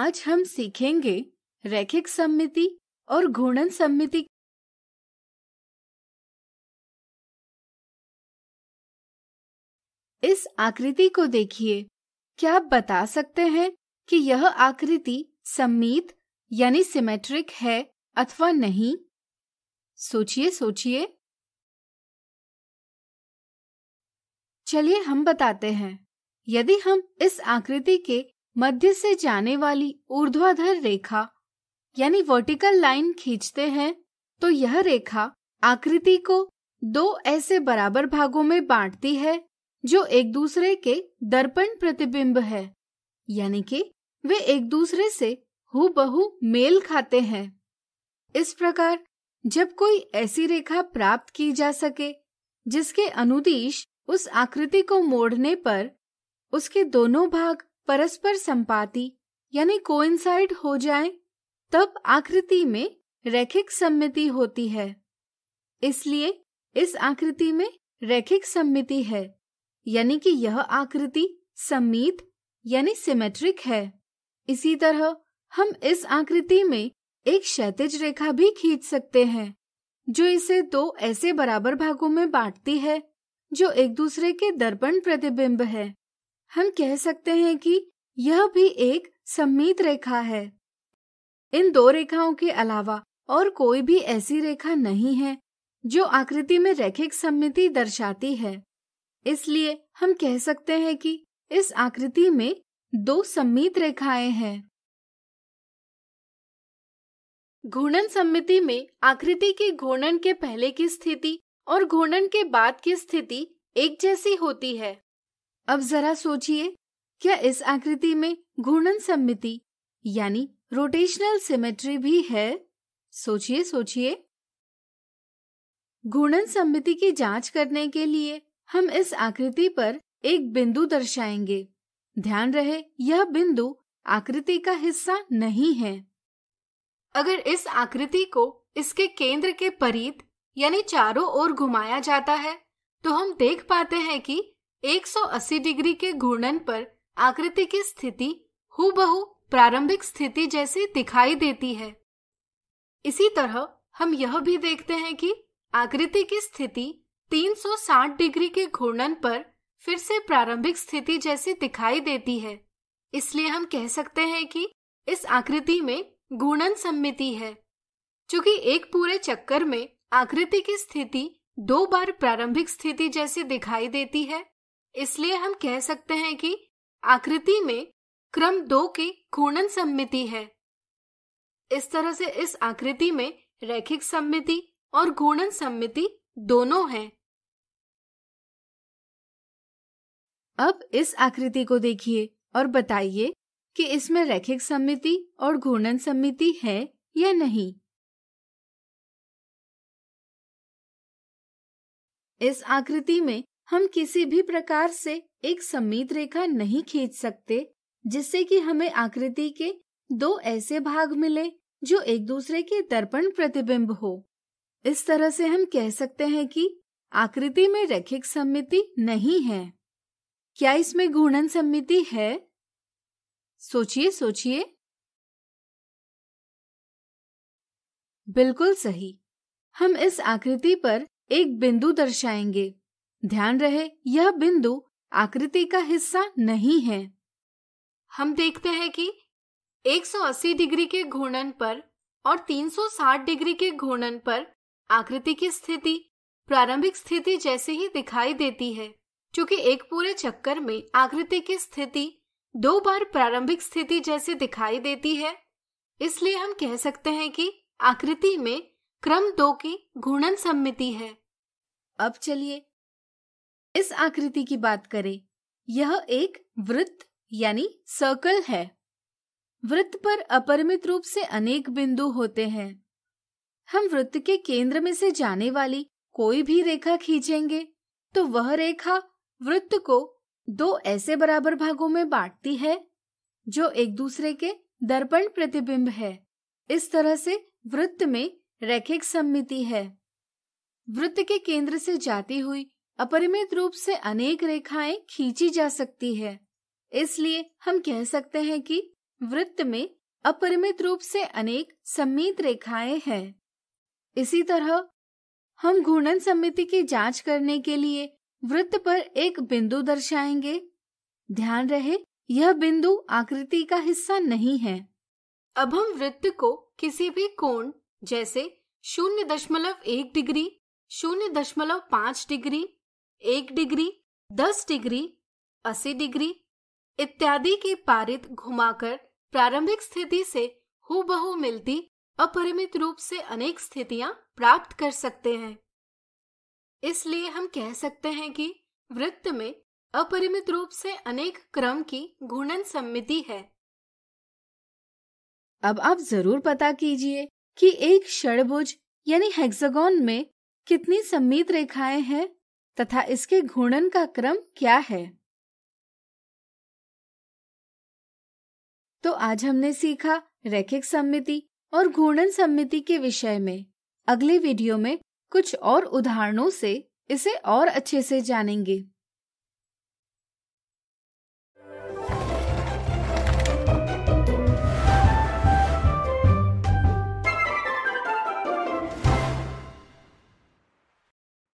आज हम सीखेंगे रैखिक सम्मिति और घूर्णन सम्मिति इस आकृति को देखिए क्या आप बता सकते हैं कि यह आकृति सम्मित यानी सिमेट्रिक है अथवा नहीं सोचिए सोचिए चलिए हम बताते हैं यदि हम इस आकृति के मध्य से जाने वाली ऊर्ध्वाधर रेखा यानी वर्टिकल लाइन खींचते हैं तो यह रेखा आकृति को दो ऐसे बराबर भागों में बांटती है जो एक दूसरे के दर्पण प्रतिबिंब है यानी कि वे एक दूसरे से हु मेल खाते हैं इस प्रकार जब कोई ऐसी रेखा प्राप्त की जा सके जिसके अनुदिश उस आकृति को मोड़ने पर उसके दोनों भाग परस्पर संपाति यानी कोइंसाइड हो जाए तब आकृति में रैखिक सम्मिति होती है इसलिए इस आकृति में रैखिक सम्मिति है यानी कि यह आकृति सम्मित यानी सिमेट्रिक है इसी तरह हम इस आकृति में एक क्षैतिज रेखा भी खींच सकते हैं जो इसे दो ऐसे बराबर भागों में बांटती है जो एक दूसरे के दर्पण प्रतिबिंब है हम कह सकते हैं कि यह भी एक सम्मित रेखा है इन दो रेखाओं के अलावा और कोई भी ऐसी रेखा नहीं है जो आकृति में रैखिक सम्मिति दर्शाती है इसलिए हम कह सकते हैं कि इस आकृति में दो सम्मित रेखाएं हैं घूर्णन सम्मिति में आकृति के घूर्णन के पहले की स्थिति और घूर्णन के बाद की स्थिति एक जैसी होती है अब जरा सोचिए क्या इस आकृति में घूर्णन सम्मिति यानी रोटेशनल सिमेट्री भी है सोचिए सोचिए घूर्णन सम्मिति की जांच करने के लिए हम इस आकृति पर एक बिंदु दर्शाएंगे ध्यान रहे यह बिंदु आकृति का हिस्सा नहीं है अगर इस आकृति को इसके केंद्र के परीत यानी चारों ओर घुमाया जाता है तो हम देख पाते हैं कि 180 डिग्री के घूर्णन पर आकृति की स्थिति हूबहू प्रारंभिक स्थिति जैसी दिखाई देती है इसी तरह हम यह भी देखते हैं कि आकृति की स्थिति 360 डिग्री के घूर्णन पर फिर से प्रारंभिक स्थिति जैसी दिखाई देती है इसलिए हम कह सकते हैं कि इस आकृति में घूर्णन सम्मिति है चूंकि एक पूरे चक्कर में आकृति की स्थिति दो बार प्रारंभिक स्थिति जैसी दिखाई देती है इसलिए हम कह सकते हैं कि आकृति में क्रम दो की घूर्णन सम्मिति है इस तरह से इस आकृति में रैखिक सम्मिति और घूर्णन सम्मिति दोनों हैं अब इस आकृति को देखिए और बताइए कि इसमें रैखिक सम्मिति और घूर्णन सम्मिति है या नहीं इस आकृति में हम किसी भी प्रकार से एक सम्मित रेखा नहीं खींच सकते जिससे कि हमें आकृति के दो ऐसे भाग मिले जो एक दूसरे के दर्पण प्रतिबिंब हो इस तरह से हम कह सकते हैं कि आकृति में रैखिक सम्मिति नहीं है क्या इसमें घूर्णन सम्मिति है सोचिए सोचिए बिल्कुल सही हम इस आकृति पर एक बिंदु दर्शाएंगे ध्यान रहे यह बिंदु आकृति का हिस्सा नहीं है हम देखते हैं कि 180 डिग्री के घूर्णन पर और 360 डिग्री के घूर्णन पर आकृति की स्थिति प्रारंभिक स्थिति जैसे ही दिखाई देती है क्योंकि एक पूरे चक्कर में आकृति की स्थिति दो बार प्रारंभिक स्थिति जैसे दिखाई देती है इसलिए हम कह सकते हैं कि आकृति में क्रम दो की घूर्णन सम्मिति है अब चलिए इस आकृति की बात करें यह एक वृत्त यानी सर्कल है वृत्त पर अपरिमित रूप से अनेक बिंदु होते हैं हम वृत्त के केंद्र में से जाने वाली कोई भी रेखा खींचेंगे तो वह रेखा वृत्त को दो ऐसे बराबर भागों में बांटती है जो एक दूसरे के दर्पण प्रतिबिंब है इस तरह से वृत्त में रैखिक सम्मिति है वृत्त के केंद्र से जाती हुई अपरिमित रूप से अनेक रेखाएं खींची जा सकती है इसलिए हम कह सकते हैं कि वृत्त में अपरिमित रूप से अनेक सम्मित रेखाएं हैं इसी तरह हम घूर्णन समिति की जांच करने के लिए वृत्त पर एक बिंदु दर्शाएंगे ध्यान रहे यह बिंदु आकृति का हिस्सा नहीं है अब हम वृत्त को किसी भी कोण जैसे शून्य दशमलव एक डिग्री शून्य दशमलव पाँच डिग्री एक डिग्री दस डिग्री अस्सी डिग्री इत्यादि के पारित घुमाकर प्रारंभिक स्थिति से हूबहू मिलती अपरिमित रूप से अनेक स्थितियां प्राप्त कर सकते हैं इसलिए हम कह सकते हैं कि वृत्त में अपरिमित रूप से अनेक क्रम की घूर्णन सम्मिति है अब आप जरूर पता कीजिए कि एक षड़भुज यानी हेक्सागोन में कितनी सम्मित रेखाएं हैं तथा इसके घूर्णन का क्रम क्या है तो आज हमने सीखा रैखिक सम्मिति और घूर्णन सम्मिति के विषय में अगले वीडियो में कुछ और उदाहरणों से इसे और अच्छे से जानेंगे